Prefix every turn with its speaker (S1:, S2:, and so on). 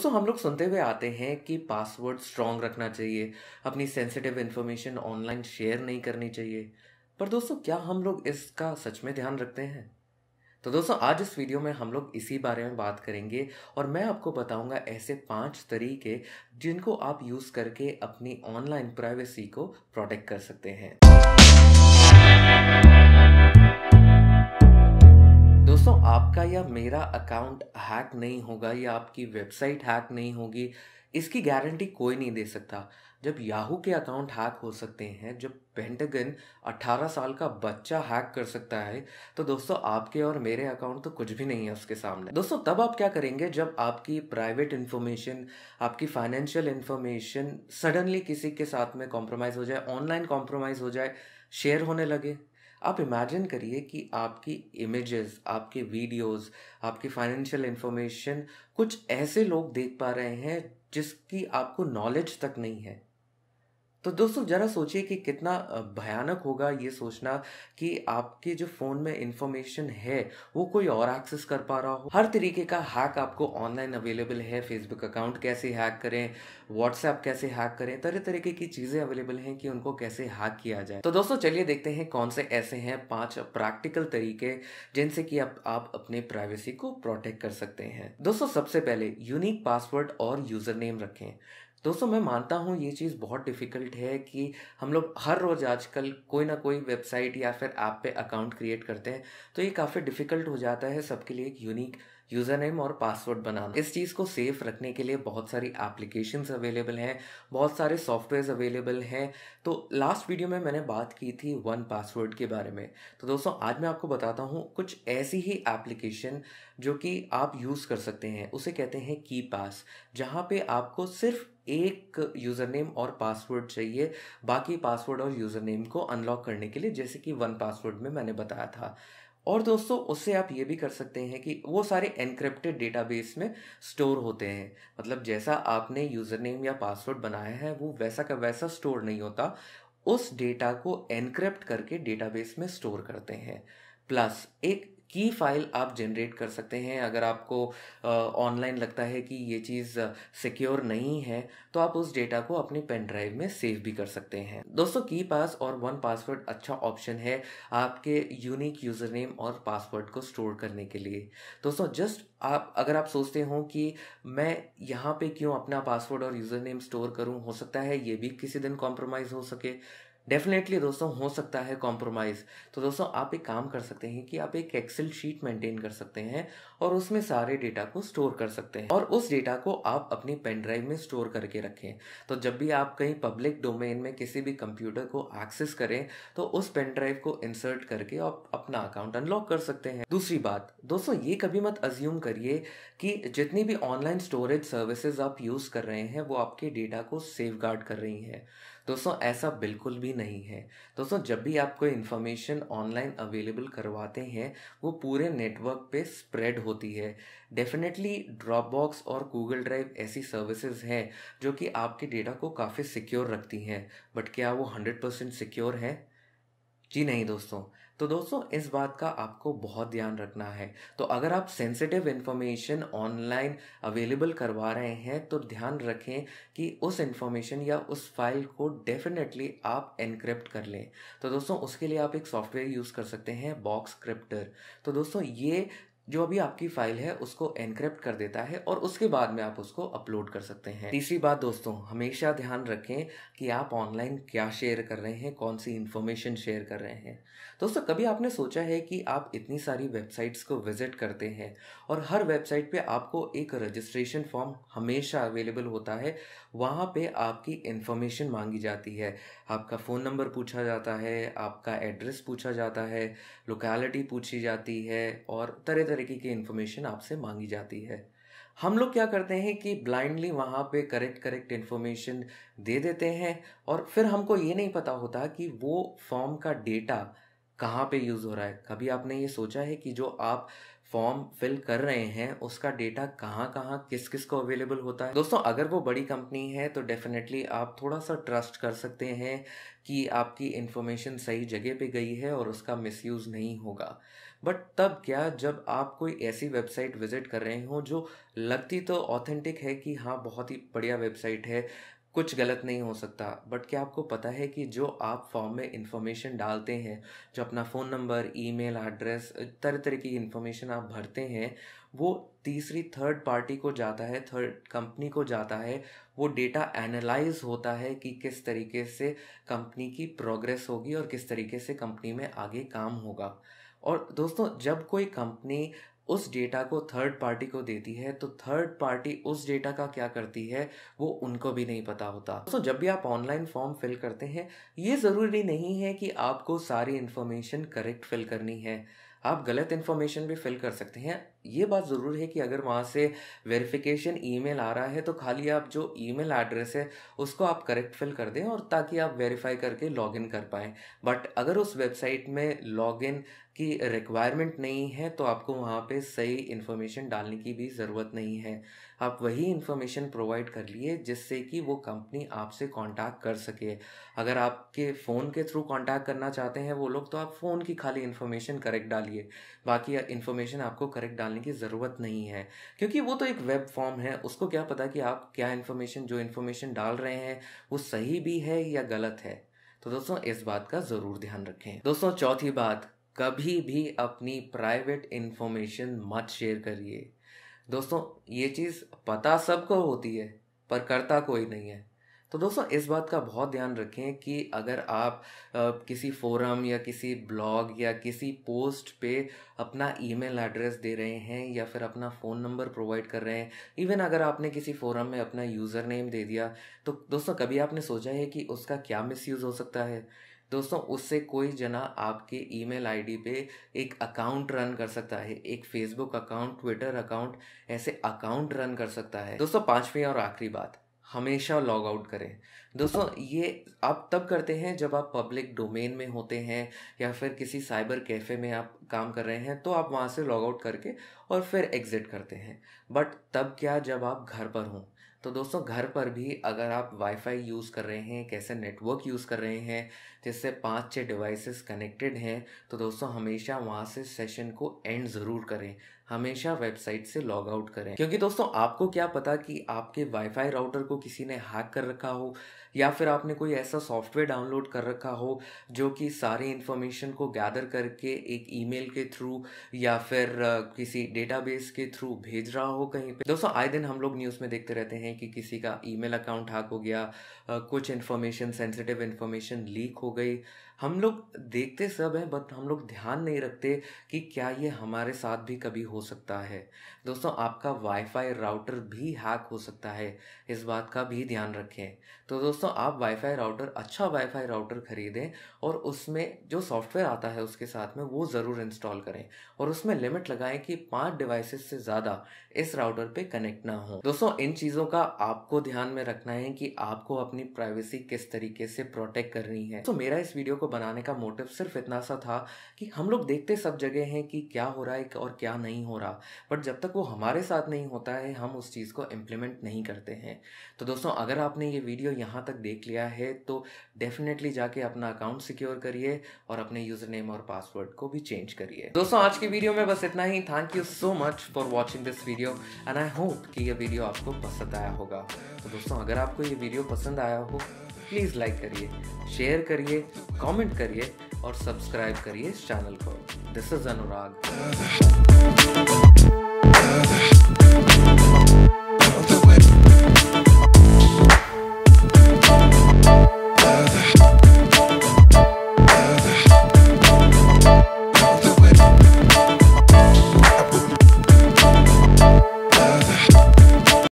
S1: दोस्तों हम लोग सुनते हुए आते हैं कि पासवर्ड स्ट्रांग रखना चाहिए अपनी सेंसिटिव इन्फॉर्मेशन ऑनलाइन शेयर नहीं करनी चाहिए पर दोस्तों क्या हम लोग इसका सच में ध्यान रखते हैं तो दोस्तों आज इस वीडियो में हम लोग इसी बारे में बात करेंगे और मैं आपको बताऊंगा ऐसे पांच तरीके जिनको आप यूज़ करके अपनी ऑनलाइन प्राइवेसी को प्रोटेक्ट कर सकते हैं दोस्तों आपका या मेरा अकाउंट हैक नहीं होगा या आपकी वेबसाइट हैक नहीं होगी इसकी गारंटी कोई नहीं दे सकता जब याहू के अकाउंट हैक हो सकते हैं जब पेंटागन 18 साल का बच्चा हैक कर सकता है तो दोस्तों आपके और मेरे अकाउंट तो कुछ भी नहीं है उसके सामने दोस्तों तब आप क्या करेंगे जब आपकी प्राइवेट इन्फॉर्मेशन आपकी फाइनेंशियल इन्फॉर्मेशन सडनली किसी के साथ में कॉम्प्रोमाइज़ हो जाए ऑनलाइन कॉम्प्रोमाइज़ हो जाए शेयर होने लगे आप इमेजिन करिए कि आपकी इमेजेस आपके वीडियोस आपकी फाइनेंशियल इन्फॉर्मेशन कुछ ऐसे लोग देख पा रहे हैं जिसकी आपको नॉलेज तक नहीं है तो दोस्तों ज़रा सोचिए कि कितना भयानक होगा ये सोचना कि आपके जो फ़ोन में इंफॉर्मेशन है वो कोई और एक्सेस कर पा रहा हो हर तरीके का हैक आपको ऑनलाइन अवेलेबल है फेसबुक अकाउंट कैसे हैक करें व्हाट्सएप कैसे हैक करें तरह तरीके की चीज़ें अवेलेबल हैं कि उनको कैसे हैक किया जाए तो दोस्तों चलिए देखते हैं कौन से ऐसे हैं पाँच प्रैक्टिकल तरीके जिनसे कि आप, आप अपने प्राइवेसी को प्रोटेक्ट कर सकते हैं दोस्तों सबसे पहले यूनिक पासवर्ड और यूज़र नेम रखें दोस्तों मैं मानता हूँ ये चीज़ बहुत डिफ़िकल्ट है कि हम लोग हर रोज़ आजकल कोई ना कोई वेबसाइट या फिर ऐप पे अकाउंट क्रिएट करते हैं तो ये काफ़ी डिफ़िकल्ट हो जाता है सबके लिए एक यूनिक यूज़र नेम और पासवर्ड बनाना इस चीज़ को सेफ रखने के लिए बहुत सारी एप्लीकेशंस अवेलेबल हैं बहुत सारे सॉफ्टवेयर अवेलेबल हैं तो लास्ट वीडियो में मैंने बात की थी वन पासवर्ड के बारे में तो दोस्तों आज मैं आपको बताता हूँ कुछ ऐसी ही एप्लीकेशन जो कि आप यूज़ कर सकते हैं उसे कहते हैं की पास जहाँ पे आपको सिर्फ एक यूज़र नेम और पासवर्ड चाहिए बाकी पासवर्ड और यूज़र नेम को अनलॉक करने के लिए जैसे कि वन पासवर्ड में मैंने बताया था और दोस्तों उससे आप ये भी कर सकते हैं कि वो सारे एनक्रिप्टेड डेटाबेस में स्टोर होते हैं मतलब जैसा आपने यूज़र नेम या पासवर्ड बनाया है वो वैसा का वैसा स्टोर नहीं होता उस डेटा को एनक्रिप्ट करके डेटाबेस में स्टोर करते हैं प्लस एक की फाइल आप जनरेट कर सकते हैं अगर आपको ऑनलाइन लगता है कि ये चीज़ सिक्योर नहीं है तो आप उस डेटा को अपने पेन ड्राइव में सेव भी कर सकते हैं दोस्तों की पास और वन पासवर्ड अच्छा ऑप्शन है आपके यूनिक यूज़र नेम और पासवर्ड को स्टोर करने के लिए दोस्तों जस्ट आप अगर आप सोचते हो कि मैं यहाँ पे क्यों अपना पासवर्ड और यूज़र नेम स्टोर करूँ हो सकता है ये भी किसी दिन कॉम्प्रोमाइज़ हो सके डेफिनेटली दोस्तों हो सकता है कॉम्प्रोमाइज़ तो दोस्तों आप एक काम कर सकते हैं कि आप एक एक्सेल शीट मेंटेन कर सकते हैं और उसमें सारे डेटा को स्टोर कर सकते हैं और उस डेटा को आप अपनी पेन ड्राइव में स्टोर करके रखें तो जब भी आप कहीं पब्लिक डोमेन में किसी भी कंप्यूटर को एक्सेस करें तो उस पेन ड्राइव को इंसर्ट करके आप अपना अकाउंट अनलॉक कर सकते हैं दूसरी बात दोस्तों ये कभी मत अज्यूम करिए कि जितनी भी ऑनलाइन स्टोरेज सर्विसेज आप यूज़ कर रहे हैं वो आपके डेटा को सेफ कर रही हैं दोस्तों ऐसा बिल्कुल भी नहीं है दोस्तों जब भी आप कोई इन्फॉर्मेशन ऑनलाइन अवेलेबल करवाते हैं वो पूरे नेटवर्क पे स्प्रेड होती है डेफिनेटली ड्रॉपबॉक्स और गूगल ड्राइव ऐसी सर्विसेज हैं जो कि आपके डेटा को काफ़ी सिक्योर रखती हैं बट क्या वो हंड्रेड परसेंट सिक्योर है जी नहीं दोस्तों तो दोस्तों इस बात का आपको बहुत ध्यान रखना है तो अगर आप सेंसिटिव इन्फॉर्मेशन ऑनलाइन अवेलेबल करवा रहे हैं तो ध्यान रखें कि उस इन्फॉर्मेशन या उस फाइल को डेफिनेटली आप एनक्रिप्ट कर लें तो दोस्तों उसके लिए आप एक सॉफ्टवेयर यूज़ कर सकते हैं बॉक्स क्रिप्टर तो दोस्तों ये जो अभी आपकी फाइल है उसको एनक्रिप्ट कर देता है और उसके बाद में आप उसको अपलोड कर सकते हैं तीसरी बात दोस्तों हमेशा ध्यान रखें कि आप ऑनलाइन क्या शेयर कर रहे हैं कौन सी इन्फॉर्मेशन शेयर कर रहे हैं दोस्तों कभी आपने सोचा है कि आप इतनी सारी वेबसाइट्स को विजिट करते हैं और हर वेबसाइट पर आपको एक रजिस्ट्रेशन फॉर्म हमेशा अवेलेबल होता है वहाँ पर आपकी इन्फॉर्मेशन मांगी जाती है आपका फ़ोन नंबर पूछा जाता है आपका एड्रेस पूछा जाता है लोकेलिटी पूछी जाती है और तरह तरह तरीके की इन्फॉर्मेशन आपसे मांगी जाती है हम लोग क्या करते हैं कि ब्लाइंडली वहाँ पे करेक्ट करेक्ट इन्फॉर्मेशन दे देते हैं और फिर हमको ये नहीं पता होता कि वो फॉर्म का डेटा कहाँ पे यूज़ हो रहा है कभी आपने ये सोचा है कि जो आप फॉर्म फिल कर रहे हैं उसका डेटा कहाँ कहाँ किस किस को अवेलेबल होता है दोस्तों अगर वो बड़ी कंपनी है तो डेफिनेटली आप थोड़ा सा ट्रस्ट कर सकते हैं कि आपकी इन्फॉर्मेशन सही जगह पे गई है और उसका मिसयूज़ नहीं होगा बट तब क्या जब आप कोई ऐसी वेबसाइट विजिट कर रहे हो जो लगती तो ऑथेंटिक है कि हाँ बहुत ही बढ़िया वेबसाइट है कुछ गलत नहीं हो सकता बट क्या आपको पता है कि जो आप फॉर्म में इंफॉर्मेशन डालते हैं जो अपना फ़ोन नंबर ईमेल एड्रेस तरह तरह की इन्फॉर्मेशन आप भरते हैं वो तीसरी थर्ड पार्टी को जाता है थर्ड कंपनी को जाता है वो डेटा एनालाइज होता है कि किस तरीके से कंपनी की प्रोग्रेस होगी और किस तरीके से कंपनी में आगे काम होगा और दोस्तों जब कोई कंपनी उस डेटा को थर्ड पार्टी को देती है तो थर्ड पार्टी उस डेटा का क्या करती है वो उनको भी नहीं पता होता दोस्तों जब भी आप ऑनलाइन फॉर्म फिल करते हैं ये ज़रूरी नहीं है कि आपको सारी इन्फॉर्मेशन करेक्ट फिल करनी है आप गलत इन्फॉर्मेशन भी फिल कर सकते हैं ये बात ज़रूर है कि अगर वहाँ से वेरिफिकेशन ईमेल आ रहा है तो खाली आप जो ईमेल एड्रेस है उसको आप करेक्ट फिल कर दें और ताकि आप वेरीफाई करके लॉगिन कर पाएँ बट अगर उस वेबसाइट में लॉगिन की रिक्वायरमेंट नहीं है तो आपको वहाँ पे सही इन्फॉर्मेशन डालने की भी ज़रूरत नहीं है आप वही इन्फॉर्मेशन प्रोवाइड कर लिए जिससे कि वो कंपनी आपसे कांटेक्ट कर सके अगर आपके फ़ोन के थ्रू कांटेक्ट करना चाहते हैं वो लोग तो आप फ़ोन की खाली इन्फॉर्मेशन करेक्ट डालिए बाकी इन्फॉर्मेशन आपको करेक्ट डाल डालने की ज़रूरत नहीं है क्योंकि वो तो एक वेब फॉर्म है उसको क्या पता कि आप क्या इन्फॉर्मेशन जो इन्फॉर्मेशन डाल रहे हैं वो सही भी है या गलत है तो दोस्तों इस बात का ज़रूर ध्यान रखें दोस्तों चौथी बात कभी भी अपनी प्राइवेट इन्फॉर्मेशन मत शेयर करिए दोस्तों ये चीज़ पता सबको होती है पर करता कोई नहीं है तो दोस्तों इस बात का बहुत ध्यान रखें कि अगर आप किसी फोरम या किसी ब्लॉग या किसी पोस्ट पे अपना ईमेल एड्रेस दे रहे हैं या फिर अपना फ़ोन नंबर प्रोवाइड कर रहे हैं इवन अगर आपने किसी फोरम में अपना यूज़र नेम दे दिया तो दोस्तों कभी आपने सोचा है कि उसका क्या मिसयूज़ हो सकता है दोस्तों उससे कोई जना आपके ईमेल आईडी पे एक अकाउंट रन कर सकता है एक फेसबुक अकाउंट ट्विटर अकाउंट ऐसे अकाउंट रन कर सकता है दोस्तों पांचवी और आखिरी बात हमेशा लॉग आउट करें दोस्तों हाँ। ये आप तब करते हैं जब आप पब्लिक डोमेन में होते हैं या फिर किसी साइबर कैफ़े में आप काम कर रहे हैं तो आप वहाँ से लॉग आउट करके और फिर एग्ज़िट करते हैं बट तब क्या जब आप घर पर हों तो दोस्तों घर पर भी अगर आप वाईफाई यूज़ कर रहे हैं कैसे नेटवर्क यूज़ कर रहे हैं जिससे पाँच छः डिवाइसेस कनेक्टेड हैं तो दोस्तों हमेशा वहाँ से सेशन को एंड ज़रूर करें हमेशा वेबसाइट से लॉग आउट करें क्योंकि दोस्तों आपको क्या पता कि आपके वाईफाई राउटर को किसी ने हैक कर रखा हो या फिर आपने कोई ऐसा सॉफ्टवेयर डाउनलोड कर रखा हो जो कि सारी इन्फॉर्मेशन को गैदर करके एक ईमेल के थ्रू या फिर किसी डेटाबेस के थ्रू भेज रहा हो कहीं पे दोस्तों आए दिन हम लोग न्यूज़ में देखते रहते हैं कि किसी का ईमेल अकाउंट हैक हो गया कुछ इन्फॉर्मेशन सेंसिटिव इन्फॉर्मेशन लीक हो गई हम लोग देखते सब हैं बट हम लोग ध्यान नहीं रखते कि क्या ये हमारे साथ भी कभी हो सकता है दोस्तों आपका वाईफाई राउटर भी हैक हो सकता है इस बात का भी ध्यान रखें तो दोस्तों आप वाईफाई राउटर अच्छा वाईफाई राउटर ख़रीदें और उसमें जो सॉफ्टवेयर आता है उसके साथ में वो ज़रूर इंस्टॉल करें और उसमें लिमिट लगाएं कि पाँच डिवाइसेस से ज़्यादा इस राउटर पर कनेक्ट ना हो दोस्तों इन चीज़ों का आपको ध्यान में रखना है कि आपको अपनी प्राइवेसी किस तरीके से प्रोटेक्ट करनी है तो मेरा इस वीडियो को बनाने का मोटिव सिर्फ इतना सा था कि हम लोग देखते सब जगह हैं कि क्या हो रहा है और क्या नहीं हो रहा बट जब तक वो हमारे साथ नहीं होता है हम उस चीज़ को इम्प्लीमेंट नहीं करते हैं तो दोस्तों अगर आपने ये वीडियो यहाँ तक देख लिया है तो डेफिनेटली जाके अपना अकाउंट सिक्योर करिए और अपने यूज़र नेम और पासवर्ड को भी चेंज करिए दोस्तों आज की वीडियो में बस इतना ही thank you so much for watching this video and I hope कि यह वीडियो आपको पसंद आया होगा तो दोस्तों अगर आपको ये वीडियो पसंद आया हो प्लीज़ लाइक करिए शेयर करिए कमेंट करिए और सब्सक्राइब करिए इस चैनल को दिस इज़ अनुराग